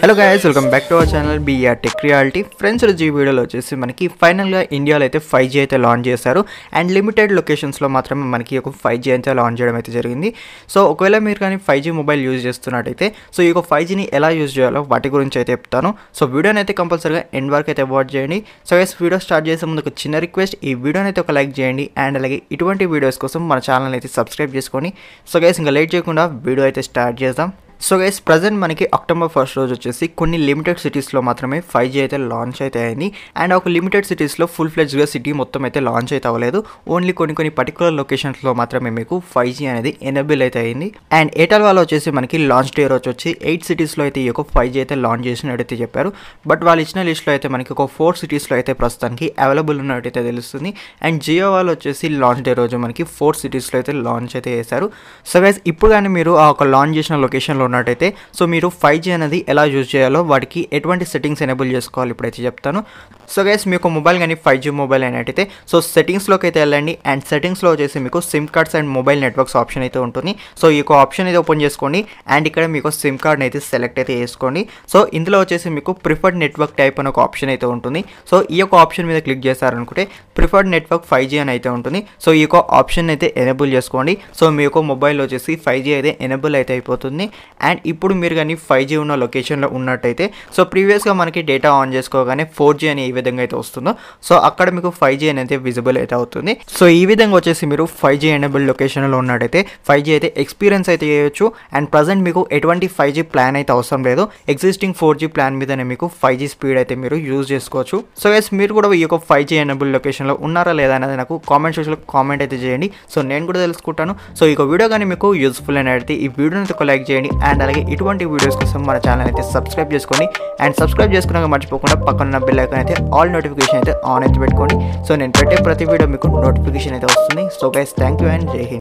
hello guys welcome back to our channel BR tech reality friends రోజు ఈ వీడియోలో వచ్చేసి మనకి ఫైనల్గా ఇండియాలో అయితే ఫైవ్ జీ అయితే లాంచ్ చేశారు అండ్ లిమిటెడ్ లొకేషన్స్లో మాత్రమే మనకి ఒక ఫైవ్ జీ అయితే లాంచ్ చేయడం అయితే జరిగింది సో ఒకవేళ మీరు కానీ ఫైవ్ జీ మొబైల్ యూజ్ చేస్తున్నట్టయితే సో ఈ యొక్క ఫైవ్ జీని ఎలా యూజ్ చేయాలో వాటి గురించి అయితే చెప్తాను సో వీడియోని అయితే కంపల్సరీగా ఎండ్ వరకు అయితే వాచ్ చేయండి సో ఎస్ వీడియో స్టార్ట్ చేసే ముందు ఒక చిన్న రిక్వెస్ట్ ఈ వీడియోని అయితే ఒక లైక్ చేయండి అండ్ అలాగే ఇటువంటి వీడియోస్ కోసం మన ఛానల్ అయితే సబ్స్క్రైబ్ చేసుకొని సో గైస్ ఇంకా లేట్ చేయకుండా వీడియో అయితే స్టార్ట్ చేద్దాం సో గైస్ ప్రజెంట్ మనకి అక్టోబర్ ఫస్ట్ రోజు వచ్చేసి కొన్ని లిమిటెడ్ సిటీస్లో మాత్రమే ఫైవ్ జీ అయితే లాంచ్ అయితే అయింది అండ్ ఒక లిమిటెడ్ సిటీస్లో ఫుల్ ఫ్లెజ్గా సిటీ మొత్తం అయితే లాంచ్ అయితే అవ్వలేదు ఓన్లీ కొన్ని కొన్ని పర్టికులర్ లొకేషన్స్లో మాత్రమే మీకు ఫైవ్ జీ అనేది ఎనబుల్ అయితే అయింది అండ్ ఎయిర్టెల్ వాళ్ళు వచ్చేసి మనకి లాంచ్ డే రోజు వచ్చి ఎయిట్ సిటీస్లో అయితే ఈ యొక్క ఫైవ్ జీ అయితే లాంచ్ చేసినట్టు అయితే చెప్పారు బట్ వాళ్ళు ఇచ్చిన లిస్ట్లో అయితే మనకి ఒక ఫోర్ సిటీస్లో అయితే ప్రస్తుతానికి అవైలబుల్ ఉన్నట్టయితే తెలుస్తుంది అండ్ జియో వాళ్ళు వచ్చేసి లాంచ్ డే రోజు మనకి ఫోర్ సిటీస్లో అయితే లాంచ్ అయితే చేశారు సో గైస్ ఇప్పుడు కానీ మీరు ఆ ఒక లాంచ్ చేసిన లొకేషన్లో అనుకున్నట్టయితే సో మీరు ఫైవ్ జీ అనేది ఎలా యూజ్ చేయాలో వాటికి ఎటువంటి సెట్టింగ్స్ ఎనేబుల్ చేసుకోవాలి ఇప్పుడైతే చెప్తాను సో గైస్ మీకు మొబైల్ కానీ ఫైవ్ జీ మొబైల్ అయినట్టయితే సో సెట్టింగ్స్లోకి అయితే వెళ్ళండి అండ్ సెట్టింగ్స్లో వచ్చేసి మీకు SIM cards and mobile networks option అయితే ఉంటుంది సో ఈ ఆప్షన్ అయితే ఓపెన్ చేసుకోండి అండ్ ఇక్కడ మీకు సిమ్ కార్డ్ని అయితే సెలెక్ట్ అయితే చేసుకోండి సో ఇందులో వచ్చేసి మీకు ప్రిఫర్డ్ నెట్వర్క్ టైప్ అని ఒక ఆప్షన్ అయితే ఉంటుంది సో ఈ యొక్క ఆప్షన్ మీద క్లిక్ చేశారనుకుంటే ప్రిఫర్డ్ నెట్వర్క్ ఫైవ్ జీ అని అయితే ఉంటుంది సో ఈ యొక్క ఆప్షన్ అయితే ఎనేబుల్ చేసుకోండి సో మీ యొక్క మొబైల్ వచ్చేసి ఫైవ్ జీ అయితే ఎనేబుల్ అయితే అయిపోతుంది అండ్ ఇప్పుడు మీరు కానీ ఫైవ్ జీ ఉన్న లొకేషన్లో ఉన్నట్టయితే సో ప్రీవియస్గా మనకి డేటా ఆన్ చేసుకోగానే ఫోర్ జీ అని ఏ విధంగా అయితే వస్తుందో సో అక్కడ మీకు ఫైవ్ జీ అనేది విజిబుల్ అయితే అవుతుంది సో ఈ విధంగా వచ్చేసి మీరు ఫైవ్ జీ ఎనేబుల్ లొకేషన్లో ఉన్నట్టయితే ఫైవ్ జీ అయితే ఎక్స్పీరియన్స్ అయితే చేయొచ్చు అండ్ ప్రజెంట్ మీకు ఎటువంటి ఫైవ్ జీ ప్లాన్ అయితే అవసరం లేదు ఎగ్జిస్టింగ్ ఫోర్ జీ ప్లాన్ మీదనే మీకు ఫైవ్ జీ స్పీడ్ అయితే మీరు యూజ్ చేసుకోవచ్చు సో ఎస్ మీరు కూడా ఈ యొక్క ఫైవ్ జీ ఎనేబుల్ లొకేషన్లో ఉన్నారా లేదా అనేది నాకు కామెంట్ సెక్షన్లో కామెంట్ అయితే చేయండి సో నేను కూడా తెలుసుకుంటాను సో ఈ వీడియో కానీ మీకు యూస్ఫుల్ అనేది ఈ వీడియోని ఒక లైక్ చేయండి అండ్ అలాగే ఇటువంటి వీడియోస్ కోసం మన ఛానల్ అయితే సబ్స్క్రైబ్ చేసుకోండి అండ్ సబ్స్క్రైబ్ చేసుకున్నాక మర్చిపోకుండా పక్కన బిల్ ఐకాన్ అయితే ఆల్ నోటిఫికేషన్ అయితే ఆన్ అయితే పెట్టుకోండి సో నేను పెట్టే ప్రతి వీడియో మీకు నోటిఫికేషన్ అయితే వస్తుంది so guys thank you and జై హింద్